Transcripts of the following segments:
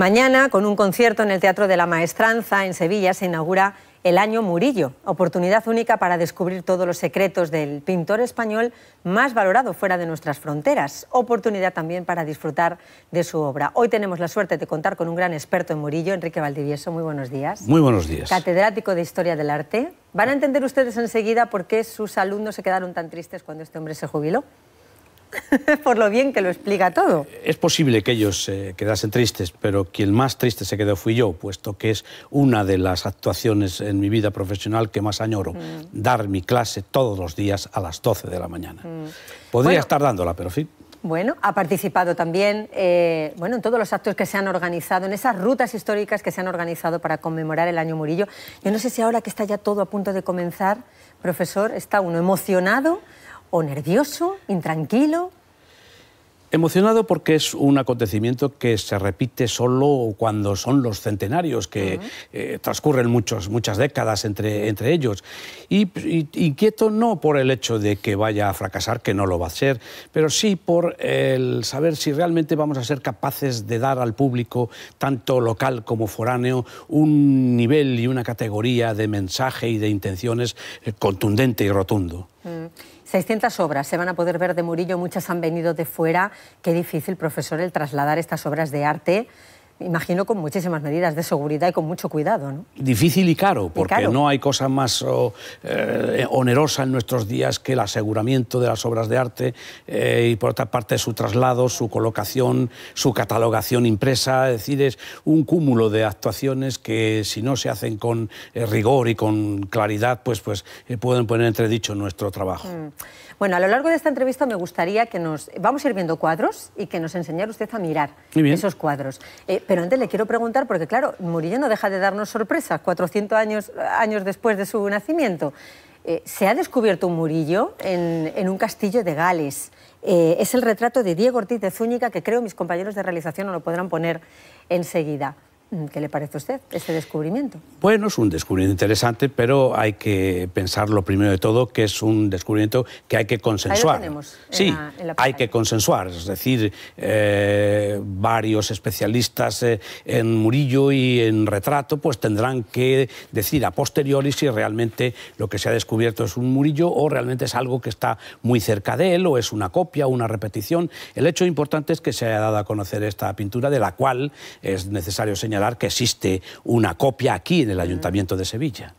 Mañana, con un concierto en el Teatro de la Maestranza en Sevilla, se inaugura el año Murillo, oportunidad única para descubrir todos los secretos del pintor español más valorado fuera de nuestras fronteras, oportunidad también para disfrutar de su obra. Hoy tenemos la suerte de contar con un gran experto en Murillo, Enrique Valdivieso, muy buenos días. Muy buenos días. Catedrático de Historia del Arte. Van a entender ustedes enseguida por qué sus alumnos se quedaron tan tristes cuando este hombre se jubiló. por lo bien que lo explica todo. Es posible que ellos se eh, quedasen tristes, pero quien más triste se quedó fui yo, puesto que es una de las actuaciones en mi vida profesional que más añoro, mm. dar mi clase todos los días a las 12 de la mañana. Mm. Podría estar dándola, pero fin Bueno, ha participado también eh, bueno, en todos los actos que se han organizado, en esas rutas históricas que se han organizado para conmemorar el año Murillo. Yo no sé si ahora que está ya todo a punto de comenzar, profesor, está uno emocionado o nervioso, intranquilo? Emocionado porque es un acontecimiento que se repite solo cuando son los centenarios, que eh, transcurren muchos, muchas décadas entre, entre ellos. Y, inquieto no por el hecho de que vaya a fracasar, que no lo va a ser, pero sí por el saber si realmente vamos a ser capaces de dar al público, tanto local como foráneo, un nivel y una categoría de mensaje y de intenciones eh, contundente y rotundo. Mm. 600 obras se van a poder ver de Murillo, muchas han venido de fuera. Qué difícil, profesor, el trasladar estas obras de arte imagino con muchísimas medidas de seguridad y con mucho cuidado. ¿no? Difícil y caro, porque no hay cosa más oh, eh, onerosa en nuestros días que el aseguramiento de las obras de arte eh, y por otra parte su traslado, su colocación, su catalogación impresa. Es decir, es un cúmulo de actuaciones que si no se hacen con eh, rigor y con claridad, pues, pues pueden poner entredicho nuestro trabajo. Mm. Bueno, a lo largo de esta entrevista me gustaría que nos... Vamos a ir viendo cuadros y que nos enseñara usted a mirar esos cuadros pero antes le quiero preguntar, porque claro, Murillo no deja de darnos sorpresas 400 años, años después de su nacimiento. Eh, se ha descubierto un Murillo en, un castillo de Gales. Eh, es el retrato de Diego Ortiz de Zúñiga, que creo mis compañeros de realización no lo podrán poner enseguida. Mm, ¿Qué le parece a usted este descubrimiento? Bueno, es un descubrimiento interesante, pero hay que pensar lo primero de todo, que es un descubrimiento que hay que consensuar. Ahí lo sí, hay que consensuar, es decir, eh, varios especialistas eh, en Murillo y en retrato, pues tendrán que decir a posteriori si realmente lo que se ha descubierto es un Murillo o realmente es algo que está muy cerca de él o es una copia, una repetición. El hecho importante es que se haya dado a conocer esta pintura, de la cual es necesario señalar que existe una copia aquí en el Ayuntamiento de Sevilla.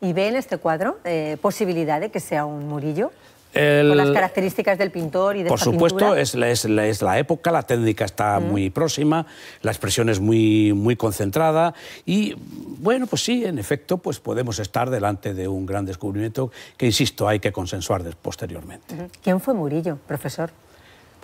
¿Y ve en este cuadro eh, posibilidad de que sea un Murillo? Con las características del pintor y de Por supuesto, es la, es, la, época, la técnica está muy próxima, la expresión es muy, muy concentrada y, bueno, pues sí, en efecto, pues podemos estar delante de un gran descubrimiento que, insisto, hay que consensuar posteriormente. ¿Quién fue Murillo, profesor?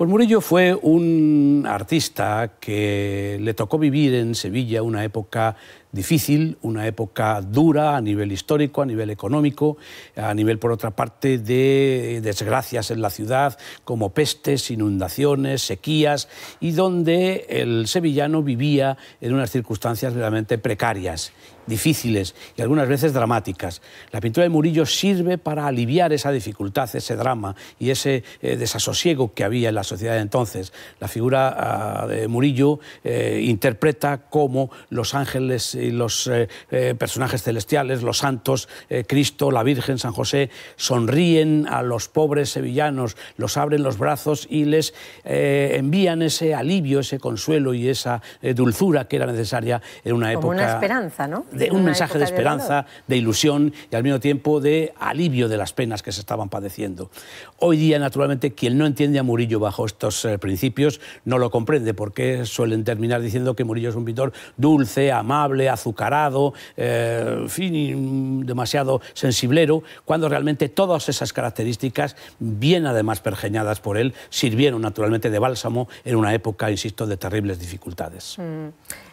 Pues Murillo fue un artista que le tocó vivir en Sevilla una época difícil, una época dura a nivel histórico, a nivel económico, a nivel, por otra parte, de desgracias en la ciudad, como pestes, inundaciones, sequías, y donde el sevillano vivía en unas circunstancias realmente precarias difíciles y algunas veces dramáticas. La pintura de Murillo sirve para aliviar esa dificultad, ese drama y ese eh, desasosiego que había en la sociedad de entonces. La figura ah, de Murillo eh, interpreta como los ángeles y los eh, eh, personajes celestiales, los santos, eh, Cristo, la Virgen, San José, sonríen a los pobres sevillanos, los abren los brazos y les envían ese alivio, ese consuelo y esa dulzura que era necesaria en una época. una esperanza, ¿no? De, un mensaje de esperanza, de ilusión y al mismo tiempo de alivio de las penas que se estaban padeciendo. Hoy día, naturalmente, quien no entiende a Murillo bajo estos principios no lo comprende porque suelen terminar diciendo que Murillo es un pintor dulce, amable, azucarado, eh, fin, demasiado sensiblero, cuando realmente todas esas características, bien además pergeñadas por él, sirvieron naturalmente de bálsamo en una época, insisto, de terribles dificultades. Mm.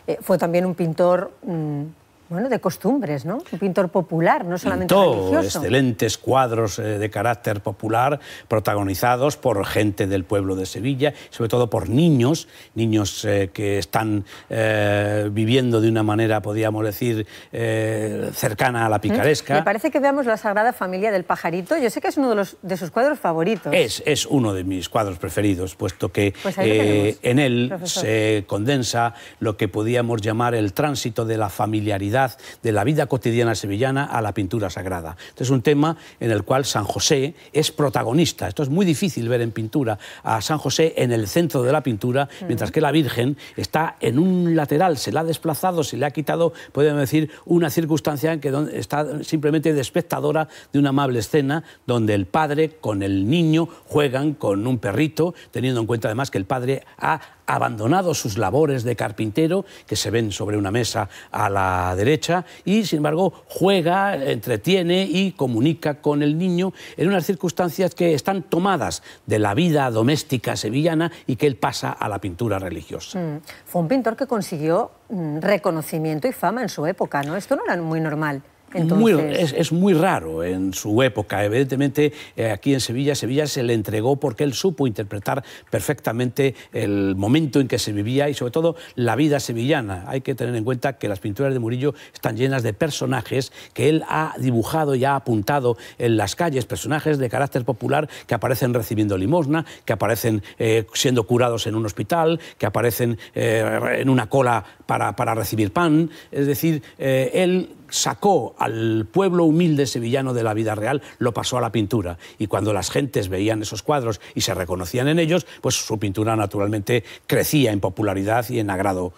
Eh, fue también un pintor... Mm, bueno, de costumbres, ¿no? Un pintor popular, no solamente Pintó religioso. excelentes cuadros eh, de carácter popular protagonizados por gente del pueblo de Sevilla, sobre todo por niños, niños eh, que están eh, viviendo de una manera, podríamos decir, cercana a la mm, picaresca. Me parece que veamos la Sagrada Familia del Pajarito. Yo sé que es uno de, sus cuadros favoritos. Es, es uno de mis cuadros preferidos, puesto que pues en él se condensa lo que podríamos llamar el tránsito de la familiaridad de la vida cotidiana sevillana a la pintura sagrada. Este es un tema en el cual San José es protagonista. Esto es muy difícil ver en pintura a San José en el centro de la pintura, mm. mientras que la Virgen está en un lateral, se la ha desplazado, se le ha quitado, podemos decir, una circunstancia en que está simplemente de espectadora de una amable escena donde el padre con el niño juegan con un perrito, teniendo en cuenta además que el padre ha abandonado sus labores de carpintero, que se ven sobre una mesa a la derecha, y sin embargo juega, entretiene y comunica con el niño en unas circunstancias que están tomadas de la vida doméstica sevillana y que él pasa a la pintura religiosa. Mm, fue un pintor que consiguió mm, reconocimiento y fama en su época, ¿no? Esto no era muy normal es, muy raro en su época. Evidentemente, eh, aquí en Sevilla, Sevilla se le entregó porque él supo interpretar perfectamente el momento en que se vivía y sobre todo la vida sevillana. Hay que tener en cuenta que las pinturas de Murillo están llenas de personajes que él ha dibujado y ha apuntado en las calles, personajes de carácter popular que aparecen recibiendo limosna, que aparecen eh, siendo curados en un hospital, que aparecen eh, en una cola para, para recibir pan. Es decir, él sacó al pueblo humilde sevillano de la vida real, lo pasó a la pintura. Y cuando las gentes veían esos cuadros y se reconocían en ellos, pues su pintura naturalmente crecía en popularidad y en agrado,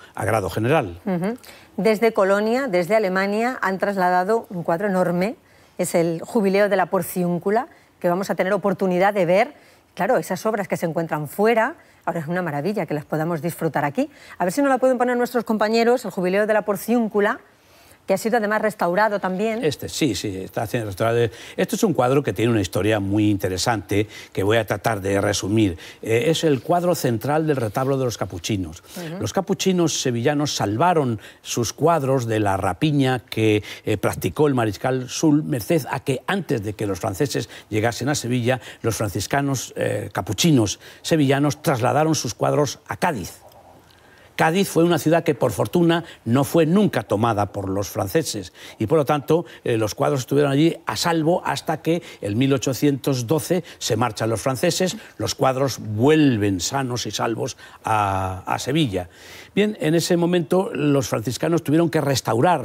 general. Desde Colonia, desde Alemania, han trasladado un cuadro enorme, es el Jubileo de la Porciúncula, que vamos a tener oportunidad de ver. Claro, esas obras que se encuentran fuera, ahora es una maravilla que las podamos disfrutar aquí. A ver si nos la pueden poner nuestros compañeros, el Jubileo de la Porciúncula que ha sido además restaurado también. Este, sí, sí, está siendo restaurado. Este es un cuadro que tiene una historia muy interesante que voy a tratar de resumir. Eh, es el cuadro central del retablo de los capuchinos. Los capuchinos sevillanos salvaron sus cuadros de la rapiña que eh, practicó el mariscal Sul, merced a que antes de que los franceses llegasen a Sevilla, los franciscanos eh, capuchinos sevillanos trasladaron sus cuadros a Cádiz. Cádiz fue una ciudad que, por fortuna, no fue nunca tomada por los franceses y, por lo tanto, eh, los cuadros estuvieron allí a salvo hasta que en 1812 se marchan los franceses, los cuadros vuelven sanos y salvos a, Sevilla. Bien, en ese momento los franciscanos tuvieron que restaurar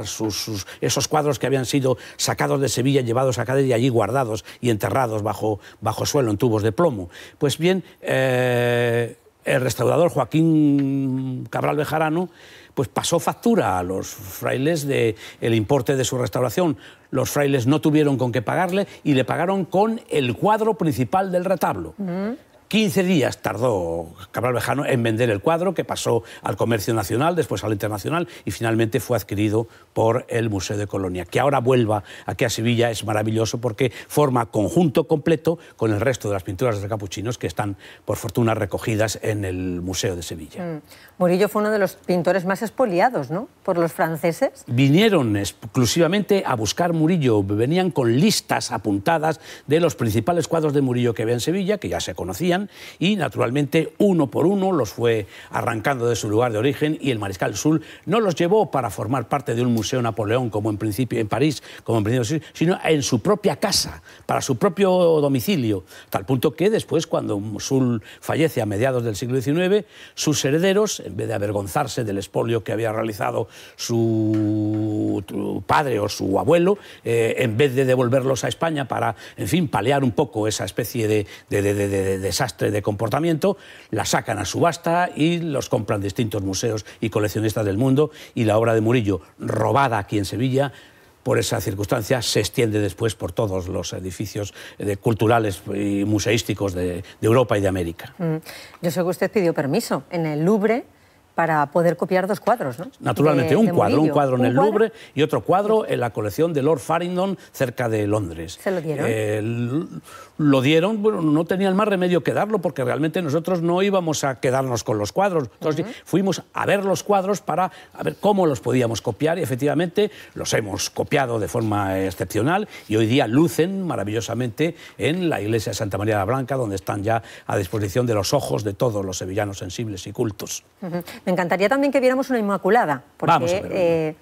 esos cuadros que habían sido sacados de Sevilla, llevados a Cádiz y allí guardados y enterrados bajo, bajo suelo en tubos de plomo. Pues bien, eh, el restaurador Joaquín Cabral Bejarano pues pasó factura a los frailes del importe de su restauración. Los frailes no tuvieron con qué pagarle y le pagaron con el cuadro principal del retablo. Mm. 15 días tardó Cabral Vejano en vender el cuadro, que pasó al comercio nacional, después al internacional y finalmente fue adquirido por el Museo de Colonia. Que ahora vuelva aquí a Sevilla es maravilloso porque forma conjunto completo con el resto de las pinturas de capuchinos que están, por fortuna, recogidas en el Museo de Sevilla. Mm. Murillo fue uno de los pintores más expoliados, ¿no? Por los franceses. Vinieron exclusivamente a buscar Murillo, venían con listas apuntadas de los principales cuadros de Murillo que había en Sevilla, que ya se conocían y naturalmente uno por uno los fue arrancando de su lugar de origen y el mariscal Sul no los llevó para formar parte de un museo Napoleón como en principio en París, como en principio, sino en su propia casa, para su propio domicilio, tal punto que después cuando Sul fallece a mediados del siglo XIX, sus herederos, en vez de avergonzarse del expolio que había realizado su padre o su abuelo, eh, en vez de devolverlos a España para, en fin, palear un poco esa especie de, de, de comportamiento, la sacan a subasta y los compran distintos museos y coleccionistas del mundo y la obra de Murillo, robada aquí en Sevilla, por esa circunstancia se extiende después por todos los edificios eh, culturales y museísticos de, Europa y de América. Mm. Yo sé que usted pidió permiso en el Louvre para poder copiar dos cuadros, ¿no? Naturalmente, un, cuadro, en el Louvre y otro cuadro en la colección de Lord Farringdon cerca de Londres. ¿Se lo dieron? Eh, lo dieron, bueno, no tenían más remedio que darlo porque realmente nosotros no íbamos a quedarnos con los cuadros. fuimos a ver los cuadros para ver cómo los podíamos copiar y efectivamente los hemos copiado de forma excepcional y hoy día lucen maravillosamente en la iglesia de Santa María de la Blanca donde están ya a disposición de los ojos de todos los sevillanos sensibles y cultos. Me encantaría también que viéramos una Inmaculada, porque eh,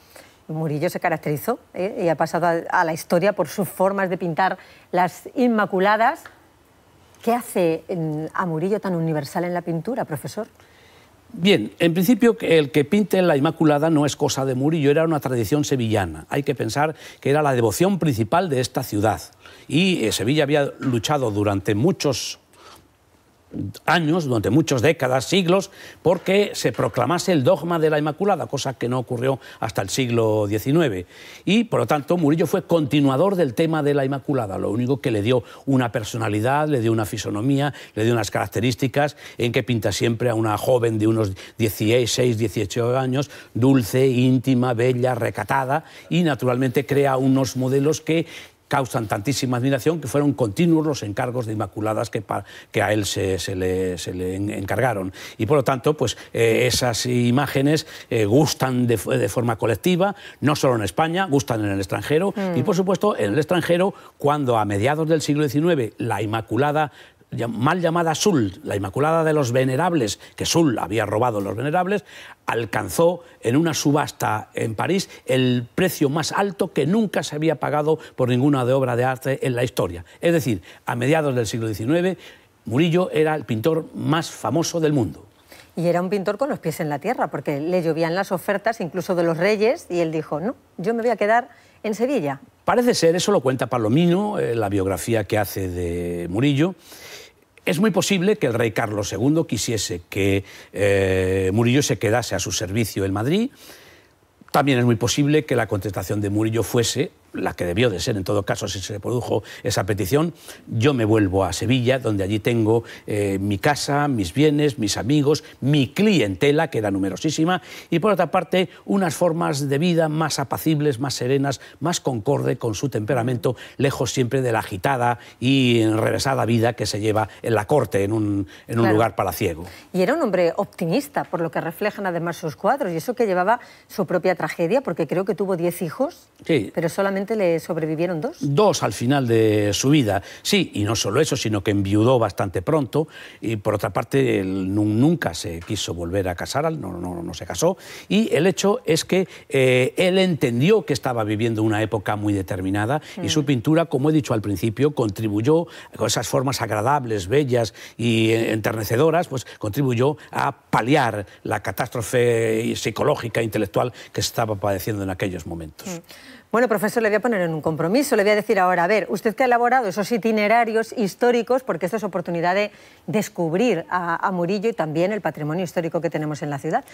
Murillo se caracterizó eh, y ha pasado a, la historia por sus formas de pintar las Inmaculadas. ¿Qué hace a Murillo tan universal en la pintura, profesor? Bien, en principio el que pinte la Inmaculada no es cosa de Murillo, era una tradición sevillana. Hay que pensar que era la devoción principal de esta ciudad. Y eh, Sevilla había luchado durante muchos años, durante muchas décadas, siglos, porque se proclamase el dogma de la Inmaculada, cosa que no ocurrió hasta el siglo XIX. Y, por lo tanto, Murillo fue continuador del tema de la Inmaculada, lo único que le dio una personalidad, le dio una fisonomía, le dio unas características en que pinta siempre a una joven de unos 16, 18 años, dulce, íntima, bella, recatada, y naturalmente crea unos modelos que causan tantísima admiración que fueron continuos los encargos de Inmaculadas que, que a él se, le, encargaron. Y por lo tanto, pues eh, esas imágenes eh, gustan de, forma colectiva, no solo en España, gustan en el extranjero. Mm. Y por supuesto, en el extranjero, cuando a mediados del siglo XIX la Inmaculada mal llamada Sul, la Inmaculada de los Venerables, que Sul había robado los Venerables, alcanzó en una subasta en París el precio más alto que nunca se había pagado por ninguna obra de arte en la historia. Es decir, a mediados del siglo XIX, Murillo era el pintor más famoso del mundo. Y era un pintor con los pies en la tierra, porque le llovían las ofertas incluso de los reyes, y él dijo, no, yo me voy a quedar en Sevilla. Parece ser, eso lo cuenta Palomino, eh, la biografía que hace de Murillo, es muy posible que el rey Carlos II quisiese que eh, Murillo se quedase a su servicio en Madrid. También es muy posible que la contestación de Murillo fuese la que debió de ser en todo caso si se produjo esa petición, yo me vuelvo a Sevilla, donde allí tengo eh, mi casa, mis bienes, mis amigos, mi clientela, que era numerosísima, y por otra parte unas formas de vida más apacibles, más serenas, más concorde con su temperamento, lejos siempre de la agitada y enrevesada vida que se lleva en la corte, en un, en un lugar palaciego. Y era un hombre optimista, por lo que reflejan además sus cuadros, y eso que llevaba su propia tragedia, porque creo que tuvo diez hijos, pero solamente le sobrevivieron dos. Dos al final de su vida, sí, y no solo eso, sino que enviudó bastante pronto y por otra parte nunca se quiso volver a casar, no, no, no se casó y el hecho es que eh, él entendió que estaba viviendo una época muy determinada y su mm. pintura, como he dicho al principio, contribuyó con esas formas agradables, bellas y eh, enternecedoras, pues contribuyó a paliar la catástrofe psicológica, intelectual que estaba padeciendo en aquellos momentos. Mm. Bueno, profesor, le voy a poner en un compromiso. Le voy a decir ahora, a ver, usted que ha elaborado esos itinerarios históricos, porque esto es oportunidad de descubrir a, Murillo y también el patrimonio histórico que tenemos en la ciudad.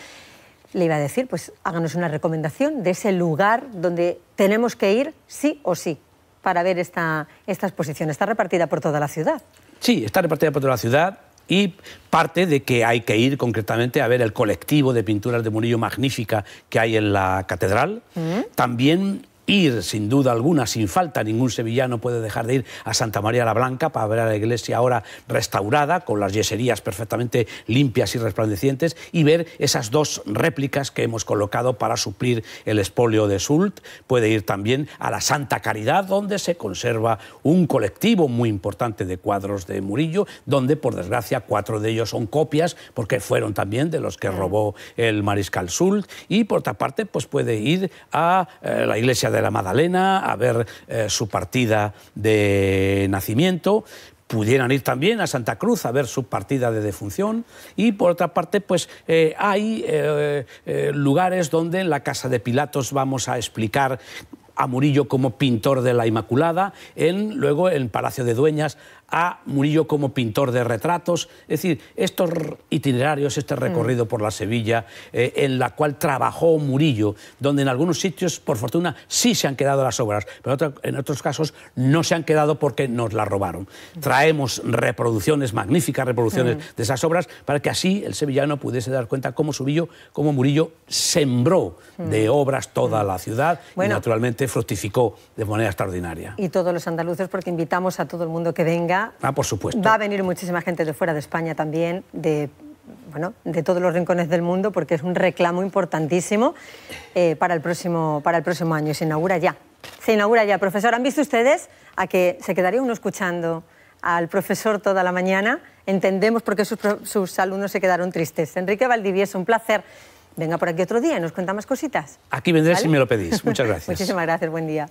Le iba a decir, pues háganos una recomendación de ese lugar donde tenemos que ir sí o sí para ver esta, exposición. Está repartida por toda la ciudad. Sí, está repartida por toda la ciudad y parte de que hay que ir concretamente a ver el colectivo de pinturas de Murillo magnífica que hay en la catedral. Mm. También ir, sin duda alguna, sin falta, ningún sevillano puede dejar de ir a Santa María la Blanca para ver a la iglesia ahora restaurada, con las yeserías perfectamente limpias y resplandecientes, y ver esas dos réplicas que hemos colocado para suplir el espolio de Sult. Puede ir también a la Santa Caridad, donde se conserva un colectivo muy importante de cuadros de Murillo, donde, por desgracia, cuatro de ellos son copias, porque fueron también de los que robó el mariscal Sult. Y, por otra parte, pues puede ir a eh, la iglesia de de la Madalena, a ver eh, su partida de nacimiento, pudieran ir también a Santa Cruz a ver su partida de defunción y por otra parte pues eh, hay eh, lugares donde en la casa de Pilatos vamos a explicar a Murillo como pintor de la Inmaculada, en, luego en Palacio de Dueñas a Murillo como pintor de retratos. Es decir, estos itinerarios, este recorrido por la Sevilla, eh, en la cual trabajó Murillo, donde en algunos sitios, por fortuna, sí se han quedado las obras, pero en otros casos no se han quedado porque nos las robaron. Traemos reproducciones, magníficas reproducciones mm. de esas obras, para que así el sevillano pudiese dar cuenta cómo, Subillo, cómo Murillo sembró mm. de obras toda mm. la ciudad y naturalmente fructificó de manera extraordinaria. Y todos los andaluces, porque invitamos a todo el mundo que venga Ah, por supuesto. Va a venir muchísima gente de fuera de España también, de bueno, de todos los rincones del mundo, porque es un reclamo importantísimo eh, para, el próximo, para el próximo año. Se inaugura ya. Se inaugura ya. Profesor, ¿han visto ustedes a que se quedaría uno escuchando al profesor toda la mañana? Entendemos por qué sus, alumnos se quedaron tristes. Enrique Valdivieso, un placer. Venga por aquí otro día y nos cuenta más cositas. Aquí vendré si me lo pedís. Muchas gracias. Muchísimas gracias. Buen día.